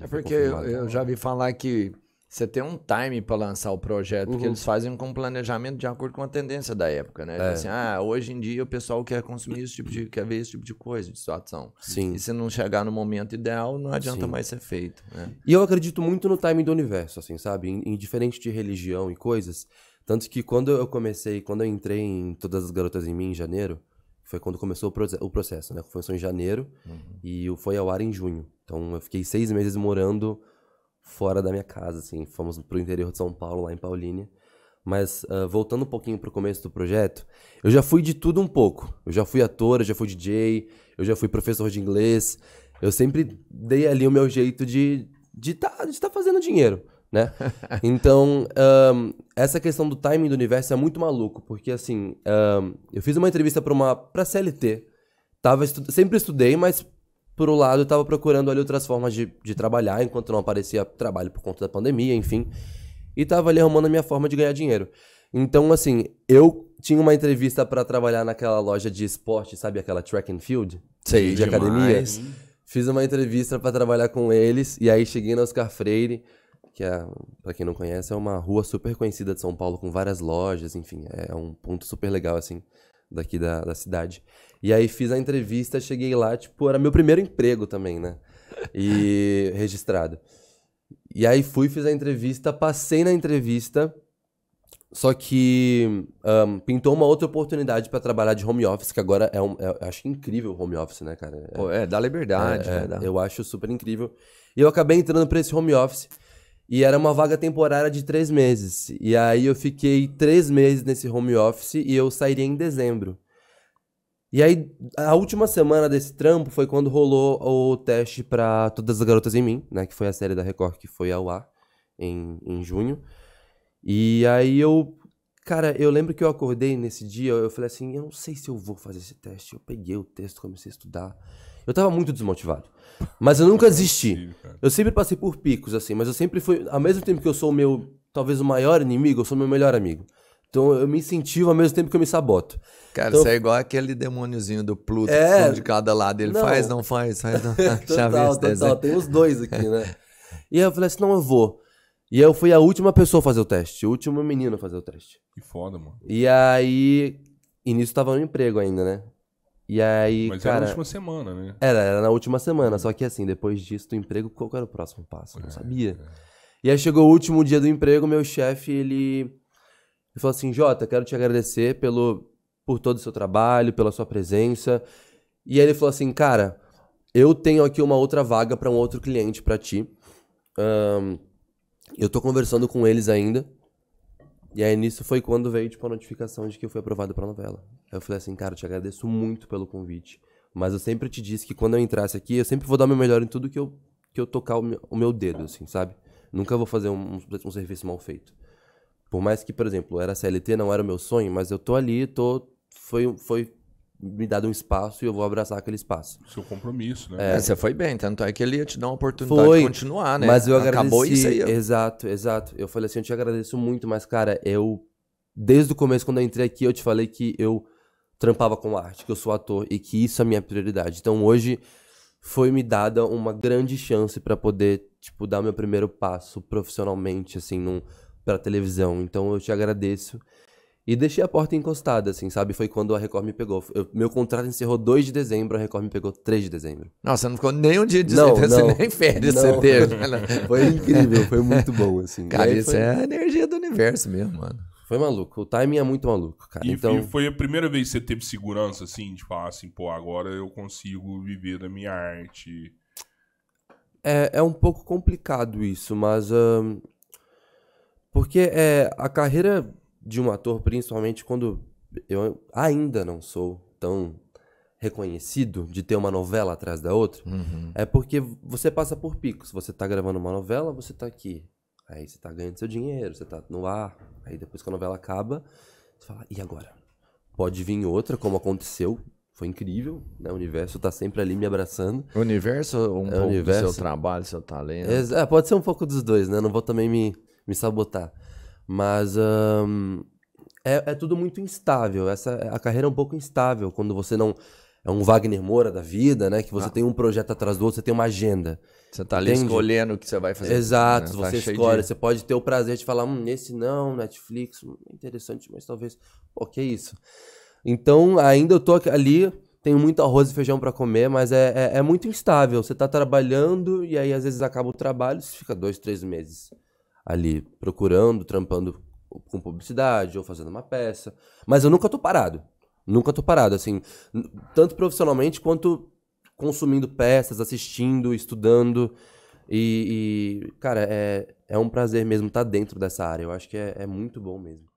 é porque eu, eu, então, já né? vi falar que você tem um time para lançar o projeto, uhum. porque eles fazem com planejamento de acordo com a tendência da época, né? É. Assim, ah, hoje em dia o pessoal quer consumir esse tipo de, quer ver esse tipo de coisa, de situação. Sim. E se não chegar no momento ideal, não adianta Sim. mais ser feito. Né? E eu acredito muito no time do universo, assim, sabe? Indiferente de religião e coisas. Tanto que quando eu comecei, quando eu entrei em Todas as Garotas em Mim em janeiro, foi quando começou o, processo, né? Começou em janeiro uhum. e foi ao ar em junho. Então eu fiquei seis meses morando fora da minha casa, assim. Fomos pro interior de São Paulo, lá em Paulínia. Mas uh, voltando um pouquinho pro começo do projeto, eu já fui de tudo um pouco. Eu já fui ator, eu já fui DJ, eu já fui professor de inglês. Eu sempre dei ali o meu jeito de estar de tá, de tá fazendo dinheiro né? Então, um, essa questão do timing do universo é muito maluco, porque assim, um, eu fiz uma entrevista para uma para CLT, tava estu sempre estudei, mas por um lado eu tava procurando ali outras formas de, de trabalhar, enquanto não aparecia trabalho por conta da pandemia, enfim, e tava ali arrumando a minha forma de ganhar dinheiro. Então, assim, eu tinha uma entrevista para trabalhar naquela loja de esporte, sabe aquela track and field? Sei, de academia. Fiz uma entrevista para trabalhar com eles e aí cheguei no Oscar Freire que é, para quem não conhece, é uma rua super conhecida de São Paulo, com várias lojas, enfim, é, é um ponto super legal, assim, daqui da, da cidade. E aí fiz a entrevista, cheguei lá, tipo, era meu primeiro emprego também, né? E registrado. E aí fui, fiz a entrevista, passei na entrevista, só que um, pintou uma outra oportunidade para trabalhar de home office, que agora é um. É, acho incrível o home office, né, cara? É, Pô, é dá liberdade. É, né? É, dá. Eu acho super incrível. E eu acabei entrando para esse home office. E era uma vaga temporária de três meses. E aí eu fiquei três meses nesse home office e eu sairia em dezembro. E aí, a última semana desse trampo foi quando rolou o teste para Todas as Garotas em Mim, né? Que foi a série da Record que foi ao ar em, em junho. E aí eu. Cara, eu lembro que eu acordei nesse dia, eu falei assim: eu não sei se eu vou fazer esse teste. Eu peguei o texto, comecei a estudar. Eu tava muito desmotivado. Mas eu nunca desisti. É eu sempre passei por picos, assim, mas eu sempre fui. Ao mesmo tempo que eu sou o meu, talvez o maior inimigo, eu sou o meu melhor amigo. Então eu me incentivo ao mesmo tempo que eu me saboto. Cara, então, isso é igual aquele demôniozinho do Pluto, é, de cada lado. Ele não, faz, não faz, faz, não faz. total, total, tem os dois aqui, né? e aí eu falei assim, não, eu vou. E eu fui a última pessoa a fazer o teste, o último menino a fazer o teste. Que foda, mano. E aí, e nisso tava no emprego ainda, né? E aí, Mas cara, era na última semana, né? Era, era na última semana. Só que assim, depois disso do emprego, qual era o próximo passo? Eu não é, sabia. É. E aí chegou o último dia do emprego, meu chefe, ele... ele falou assim, Jota, quero te agradecer pelo... por todo o seu trabalho, pela sua presença. E aí ele falou assim, cara, eu tenho aqui uma outra vaga para um outro cliente para ti. Um, eu tô conversando com eles ainda. E aí nisso foi quando veio tipo a notificação de que eu fui aprovado pra novela. eu falei assim, cara, eu te agradeço muito pelo convite. Mas eu sempre te disse que quando eu entrasse aqui, eu sempre vou dar o meu melhor em tudo que eu, que eu tocar o meu, o meu dedo, assim, sabe? Nunca vou fazer um, um serviço mal feito. Por mais que, por exemplo, era CLT, não era o meu sonho, mas eu tô ali, tô. Foi, foi me dado um espaço e eu vou abraçar aquele espaço. Seu compromisso, né? É. é, você foi bem, tanto é que ele ia te dar uma oportunidade foi, de continuar, né? Mas eu agradeci. Acabou isso aí. Exato, exato. Eu falei assim, eu te agradeço muito, mas cara, eu desde o começo quando eu entrei aqui, eu te falei que eu trampava com arte, que eu sou ator e que isso é a minha prioridade. Então hoje foi me dada uma grande chance para poder, tipo, dar meu primeiro passo profissionalmente assim, num para televisão. Então eu te agradeço e deixei a porta encostada, assim, sabe? Foi quando a Record me pegou. Eu, meu contrato encerrou 2 de dezembro, a Record me pegou 3 de dezembro. Nossa, não ficou nem um dia de não, certeza, não, nem férias você teve. Né? foi incrível, foi muito bom, assim. Cara, isso foi... é a energia do universo mesmo, mano. Foi maluco, o timing é muito maluco, cara. E então... foi a primeira vez que você teve segurança, assim, de falar assim, pô, agora eu consigo viver da minha arte. É, é um pouco complicado isso, mas... Uh, porque é, a carreira de um ator, principalmente quando eu ainda não sou tão reconhecido de ter uma novela atrás da outra, uhum. é porque você passa por picos. Você tá gravando uma novela, você tá aqui. Aí você tá ganhando seu dinheiro, você tá no ar. Aí depois que a novela acaba, você fala, e agora? Pode vir outra, como aconteceu. Foi incrível, né? O universo tá sempre ali me abraçando. O universo um é, pouco universo... do seu trabalho, seu talento. É, pode ser um pouco dos dois, né? Não vou também me, me sabotar. Mas um, é, é, tudo muito instável. Essa, a carreira é um pouco instável quando você não. É um Wagner Moura da vida, né? Que você ah. tem um projeto atrás do outro, você tem uma agenda. Você tá ali Entende? escolhendo o que você vai fazer. Exato, né? tá você escolhe. De... Você pode ter o prazer de falar, hum, esse não, Netflix, hum, é interessante, mas talvez. Pô, que isso. Então, ainda eu tô ali, tenho muito arroz e feijão para comer, mas é, é, é, muito instável. Você tá trabalhando e aí às vezes acaba o trabalho, você fica dois, três meses ali procurando, trampando com publicidade ou fazendo uma peça. Mas eu nunca tô parado. Nunca tô parado, assim, tanto profissionalmente quanto consumindo peças, assistindo, estudando. E, e cara, é, é um prazer mesmo estar tá dentro dessa área. Eu acho que é, é muito bom mesmo.